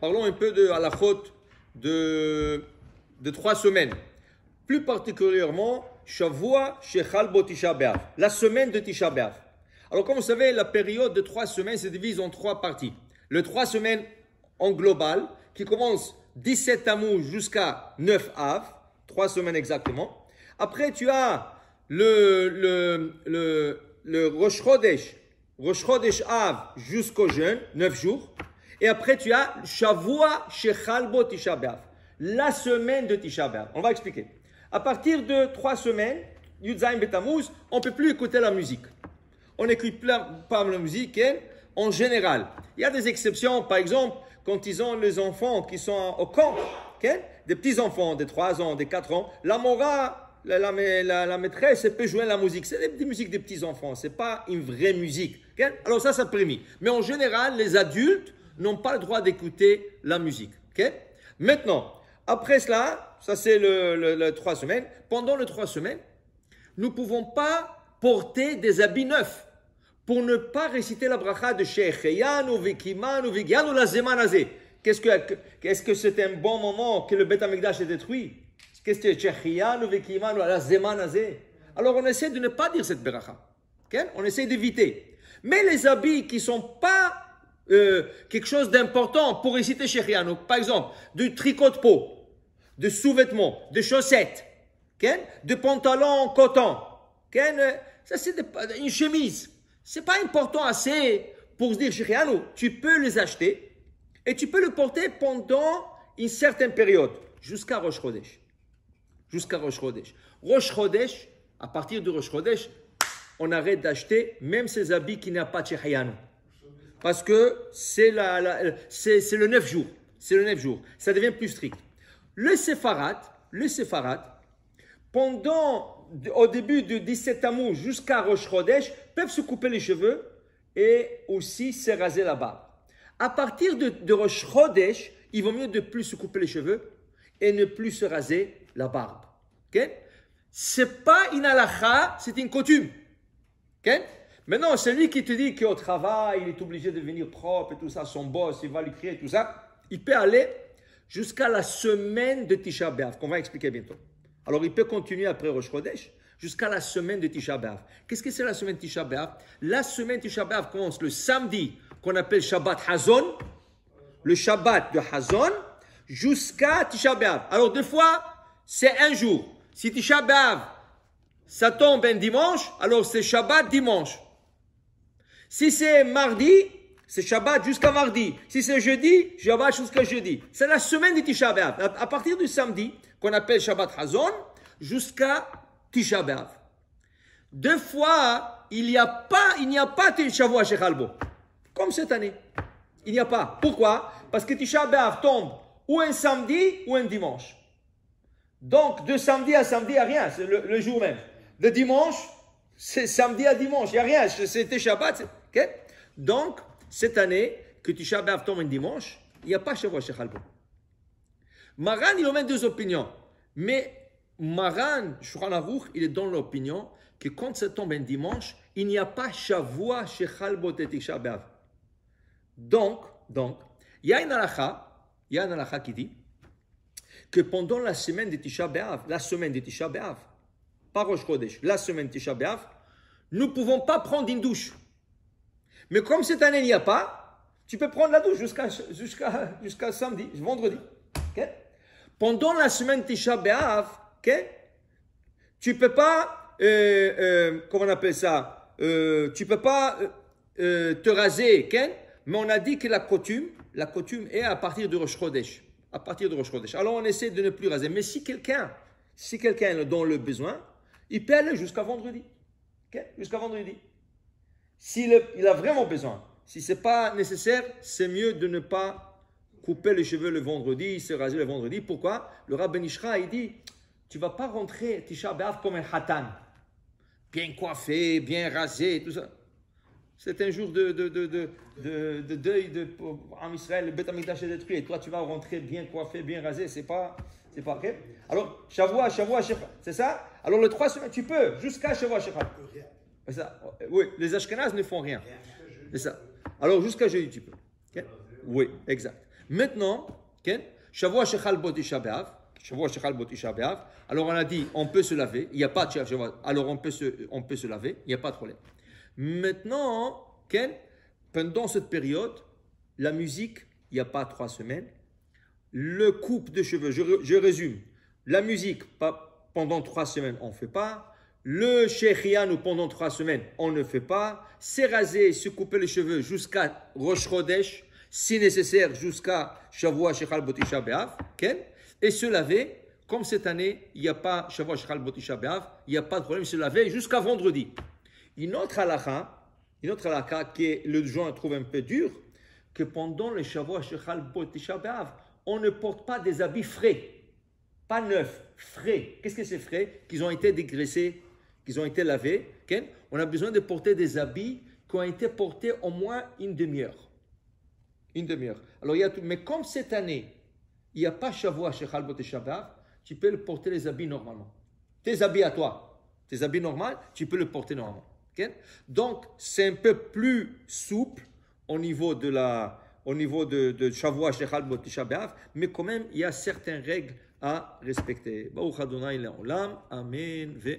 Parlons un peu de à la faute de, trois semaines. Plus particulièrement, Shavua la semaine de Tisha B'Av. Alors, comme vous savez, la période de trois semaines se divise en trois parties. Les trois semaines en global, qui commence 17 Amou jusqu'à 9 Av, trois semaines exactement. Après, tu as le, le, le, Rosh Chodesh, Rosh Chodesh Av jusqu'au jeûne, 9 jours. Et après, tu as Shavua Shechalbo Tisha la semaine de Tisha On va expliquer. À partir de trois semaines, Yudzaim Betamuz, on ne peut plus écouter la musique. On n'écoute pas la musique hein. en général. Il y a des exceptions, par exemple, quand ils ont les enfants qui sont au camp, des petits-enfants de 3 ans, de 4 ans, la mora, la, la, maîtresse peut jouer la musique. C'est des, musiques des petits-enfants, ce n'est pas une vraie musique. Alors ça, ça permet. Mais en général, les adultes, n'ont pas le droit d'écouter la musique. Maintenant, après cela, ça c'est le, trois semaines, pendant les trois semaines, nous ne pouvons pas porter des habits neufs pour ne pas réciter la bracha de Sheikh ou Vikiman ou Vigyan ou la Zemanazé. Qu'est-ce que est-ce que c'est un bon moment que le Beth Amikdash est détruit Qu'est-ce que Yan ou Vikiman ou la Zemanazé Alors on essaie de ne pas dire cette bracha. On essaie d'éviter. Mais les habits qui ne sont pas euh, quelque chose d'important pour réciter Donc, Par exemple, du tricot de peau, de sous-vêtements, de chaussettes, de pantalons en coton. Euh, ça, c'est une chemise. C'est pas important assez pour se dire Shechriano. Tu peux les acheter et tu peux le porter pendant une certaine période, jusqu'à Rosh Chodesh. Jusqu'à Rosh Chodesh. à partir de Rosh Chodesh, on arrête d'acheter même ces habits qui n'ont pas de parce que c'est le 9 jours. C'est le 9 jours. Ça devient plus strict. Le séfarade, le séfarade, pendant, au début de 17 amour jusqu'à Rosh Chodesh, peuvent se couper les cheveux et aussi se raser la barbe. À partir de, de Rosh Chodesh, il vaut mieux de plus se couper les cheveux et ne plus se raser la barbe. OK Ce n'est pas une halakha, c'est une coutume. OK Maintenant, celui qui te dit qu'au travail, il est obligé de venir propre et tout ça, son boss, il va lui crier tout ça, il peut aller jusqu'à la semaine de Tisha B'Av, qu'on va expliquer bientôt. Alors, il peut continuer après Rosh Chodesh jusqu'à la semaine de Tisha B'Av. Qu'est-ce que c'est la semaine de Tisha B'Av La semaine de Tisha B'Av commence le samedi, qu'on appelle Shabbat Hazon, le Shabbat de Hazon, jusqu'à Tisha B'Av. Alors, des fois, c'est un jour. Si Tisha B'Av, ça tombe un dimanche, alors c'est Shabbat dimanche. Si c'est mardi, c'est Shabbat jusqu'à mardi. Si c'est jeudi, Shabbat jusqu'à jeudi. C'est la semaine de Tisha B'Av. À partir du samedi, qu'on appelle Shabbat Hazon, jusqu'à Tisha B'Av. Deux fois, il n'y a pas, il n'y a chez Comme cette année. Il n'y a pas. Pourquoi Parce que Tisha B'Av tombe ou un samedi ou un dimanche. Donc, de samedi à samedi, il n'y a rien. C'est le, jour même. De dimanche, c'est samedi à dimanche. Il n'y a rien. C'était Shabbat. Donc, cette année, que Tisha B'Av tombe un dimanche, il n'y a pas chez Shechalbo. Maran, il emmène deux opinions. Mais Maran, il est dans l'opinion que quand ça tombe un dimanche, il n'y a pas chez Shechalbo et Tisha B'Av. Donc, donc, il y a une halakha, y a une qui dit que pendant la semaine de Tisha B'Av, la semaine de Tisha B'Av, pas Rosh la semaine de Tisha B'Av, nous ne pouvons pas prendre une douche. Mais comme cette année, il n'y a pas, tu peux prendre la douche jusqu'à jusqu'à jusqu'à samedi, vendredi. Pendant la semaine Tisha B'Av, tu peux pas, euh, euh, on appelle ça, euh, tu peux pas te raser, mais on a dit que la coutume, la coutume est à partir de Rosh Chodesh, à partir de Alors on essaie de ne plus raser, mais si quelqu'un, si quelqu'un a le besoin, il peut aller jusqu'à vendredi, jusqu'à vendredi. S'il il a vraiment besoin, si ce n'est pas nécessaire, c'est mieux de ne pas couper les cheveux le vendredi, se raser le vendredi. Pourquoi Le rabbin Ishra, il dit, tu vas pas rentrer Tisha B'Av comme un hatan. Bien coiffé, bien rasé, tout ça. C'est un jour de, deuil de, en Israël, le Betamikdash est détruit. Et toi, tu vas rentrer bien coiffé, bien rasé. C'est pas, c'est pas ok. Alors, Shavua, Shavua, Shavua, C'est ça Alors, les trois semaines, tu peux jusqu'à Shavua, rien. Ça, oui, les Ashkenazes ne font rien. C'est ça. Alors jusqu'à jeudi, tu peux. Oui, exact. Maintenant, Shavua Bot Alors on a dit, on peut se laver. Il n'y a pas de Alors on peut se, on peut se laver. Il n'y a pas de problème. Maintenant, pendant cette période, la musique, il n'y a pas trois semaines. Le coupe de cheveux, je, résume. La musique, pendant trois semaines, on ne fait pas le Shechian ou pendant trois semaines, on ne fait pas. C'est raser, se couper les cheveux jusqu'à Rosh Chodesh, si nécessaire jusqu'à Shavua Shechal Botisha Be'av, et se laver. Comme cette année, il n'y a pas Shavua Shechal Botisha il n'y a pas de problème, se laver jusqu'à vendredi. Une autre halakha, une autre halakha que le gens trouve un peu dur, que pendant le Shavua Shechal Botisha on ne porte pas des habits frais, pas neufs, frais. Qu'est-ce que c'est frais Qu'ils ont été dégraissés qu'ils ont été lavés, on a besoin de porter des habits qui ont été portés au moins une demi-heure. Une demi-heure. Alors, il y Mais comme cette année, il n'y a pas Shavua chez Halbot et tu peux le porter les habits normalement. Tes habits à toi, tes habits normaux, tu peux le porter normalement. Donc, c'est un peu plus souple au niveau de la au niveau de, chez mais quand même, il y a certaines règles à respecter. Amen.